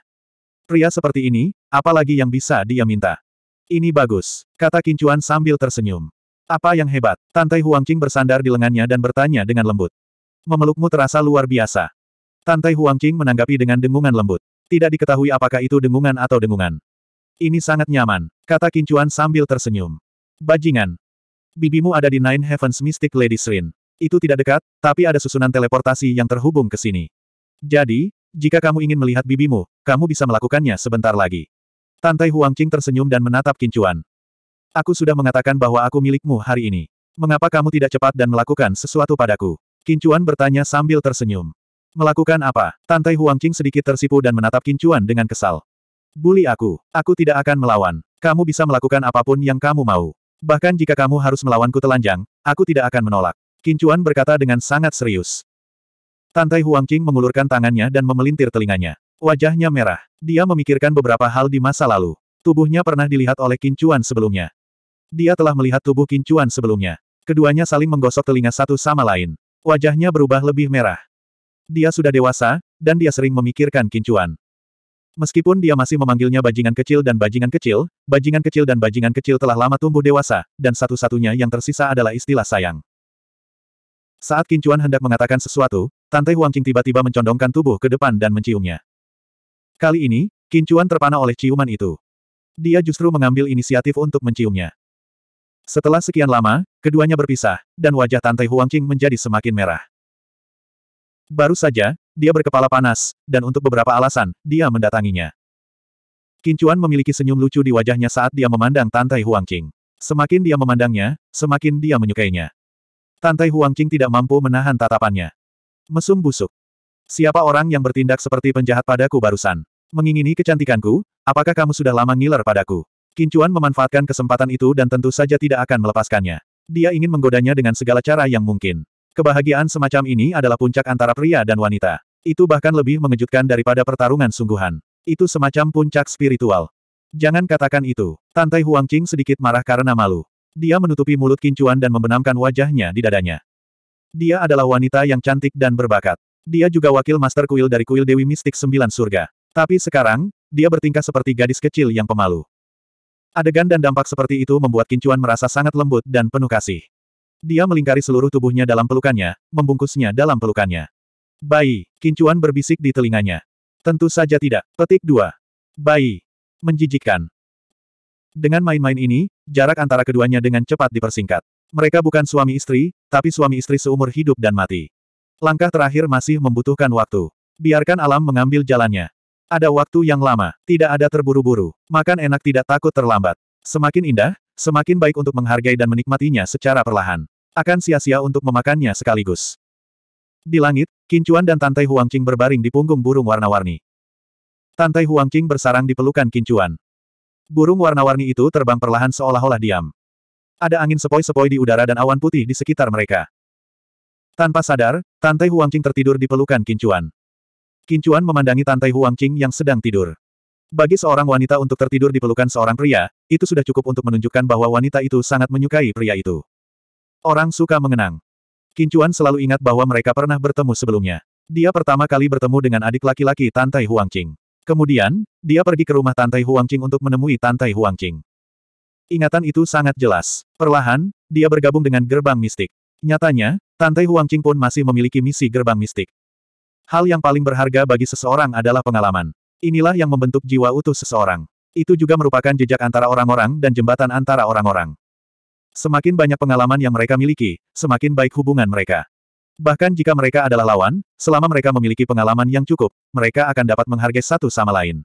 Speaker 1: Pria seperti ini, apalagi yang bisa dia minta. Ini bagus, kata Kincuan sambil tersenyum. Apa yang hebat, Tantai Huangqing bersandar di lengannya dan bertanya dengan lembut. Memelukmu terasa luar biasa. Tantai Huangqing menanggapi dengan dengungan lembut. Tidak diketahui apakah itu dengungan atau dengungan. Ini sangat nyaman, kata Kincuan sambil tersenyum. Bajingan. Bibimu ada di Nine Heavens Mystic Lady Srin. Itu tidak dekat, tapi ada susunan teleportasi yang terhubung ke sini. Jadi, jika kamu ingin melihat bibimu, kamu bisa melakukannya sebentar lagi. Tantai Huangqing tersenyum dan menatap Kincuan. Aku sudah mengatakan bahwa aku milikmu hari ini. Mengapa kamu tidak cepat dan melakukan sesuatu padaku? Kincuan bertanya sambil tersenyum. Melakukan apa? Tantai Huangqing sedikit tersipu dan menatap Kincuan dengan kesal. Buli aku. Aku tidak akan melawan. Kamu bisa melakukan apapun yang kamu mau. Bahkan jika kamu harus melawanku telanjang, aku tidak akan menolak. Kincuan berkata dengan sangat serius. Tantai Huang Huangqing mengulurkan tangannya dan memelintir telinganya. Wajahnya merah. Dia memikirkan beberapa hal di masa lalu. Tubuhnya pernah dilihat oleh Kincuan sebelumnya. Dia telah melihat tubuh Kincuan sebelumnya. Keduanya saling menggosok telinga satu sama lain. Wajahnya berubah lebih merah. Dia sudah dewasa, dan dia sering memikirkan Kincuan. Meskipun dia masih memanggilnya bajingan kecil dan bajingan kecil, bajingan kecil dan bajingan kecil telah lama tumbuh dewasa, dan satu-satunya yang tersisa adalah istilah sayang. Saat Kincuan hendak mengatakan sesuatu, Tante Huangqing tiba-tiba mencondongkan tubuh ke depan dan menciumnya. Kali ini, Kincuan terpana oleh ciuman itu. Dia justru mengambil inisiatif untuk menciumnya. Setelah sekian lama, keduanya berpisah, dan wajah Tante Huangqing menjadi semakin merah. Baru saja, dia berkepala panas, dan untuk beberapa alasan, dia mendatanginya. Kincuan memiliki senyum lucu di wajahnya saat dia memandang Tante Huangqing. Semakin dia memandangnya, semakin dia menyukainya. Tantai Huangqing tidak mampu menahan tatapannya. Mesum busuk. Siapa orang yang bertindak seperti penjahat padaku barusan? Mengingini kecantikanku, apakah kamu sudah lama ngiler padaku? Kincuan memanfaatkan kesempatan itu dan tentu saja tidak akan melepaskannya. Dia ingin menggodanya dengan segala cara yang mungkin. Kebahagiaan semacam ini adalah puncak antara pria dan wanita. Itu bahkan lebih mengejutkan daripada pertarungan sungguhan. Itu semacam puncak spiritual. Jangan katakan itu. Tantai Huangqing sedikit marah karena malu. Dia menutupi mulut kincuan dan membenamkan wajahnya di dadanya. Dia adalah wanita yang cantik dan berbakat. Dia juga wakil master kuil dari kuil Dewi Mistik Sembilan Surga. Tapi sekarang, dia bertingkah seperti gadis kecil yang pemalu. Adegan dan dampak seperti itu membuat kincuan merasa sangat lembut dan penuh kasih. Dia melingkari seluruh tubuhnya dalam pelukannya, membungkusnya dalam pelukannya. Bayi, kincuan berbisik di telinganya. Tentu saja tidak. Petik dua. Bayi. Menjijikkan. Dengan main-main ini, Jarak antara keduanya dengan cepat dipersingkat. Mereka bukan suami istri, tapi suami istri seumur hidup dan mati. Langkah terakhir masih membutuhkan waktu. Biarkan alam mengambil jalannya. Ada waktu yang lama, tidak ada terburu-buru. Makan enak tidak takut terlambat. Semakin indah, semakin baik untuk menghargai dan menikmatinya secara perlahan. Akan sia-sia untuk memakannya sekaligus. Di langit, Kincuan dan Tantai Huangqing berbaring di punggung burung warna-warni. Tantai Huangqing bersarang di pelukan Kincuan. Burung warna-warni itu terbang perlahan seolah-olah diam. Ada angin sepoi-sepoi di udara dan awan putih di sekitar mereka. Tanpa sadar, Tante Huangqing tertidur di pelukan Kincuan. Kincuan memandangi Tante Huangqing yang sedang tidur. Bagi seorang wanita untuk tertidur di pelukan seorang pria, itu sudah cukup untuk menunjukkan bahwa wanita itu sangat menyukai pria itu. Orang suka mengenang. Kincuan selalu ingat bahwa mereka pernah bertemu sebelumnya. Dia pertama kali bertemu dengan adik laki-laki Tante Huangqing. Kemudian, dia pergi ke rumah Tantai Huangqing untuk menemui Tantai Huangqing. Ingatan itu sangat jelas. Perlahan, dia bergabung dengan gerbang mistik. Nyatanya, Tantai Huangqing pun masih memiliki misi gerbang mistik. Hal yang paling berharga bagi seseorang adalah pengalaman. Inilah yang membentuk jiwa utuh seseorang. Itu juga merupakan jejak antara orang-orang dan jembatan antara orang-orang. Semakin banyak pengalaman yang mereka miliki, semakin baik hubungan mereka. Bahkan jika mereka adalah lawan, selama mereka memiliki pengalaman yang cukup, mereka akan dapat menghargai satu sama lain.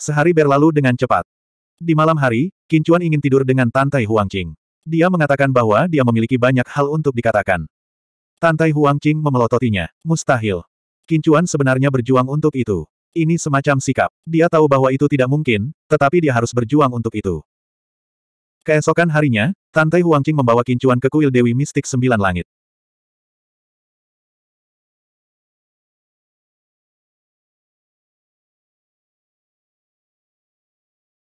Speaker 1: Sehari berlalu dengan cepat. Di malam hari, Kincuan ingin tidur dengan Tantai Huangqing. Dia mengatakan bahwa dia memiliki banyak hal untuk dikatakan. Tantai Huangqing memelototinya. Mustahil. Kincuan sebenarnya berjuang untuk itu. Ini semacam sikap. Dia tahu bahwa itu tidak mungkin, tetapi dia harus berjuang untuk itu. Keesokan harinya, Tantai Huangqing membawa Kincuan ke kuil Dewi Mistik Sembilan Langit.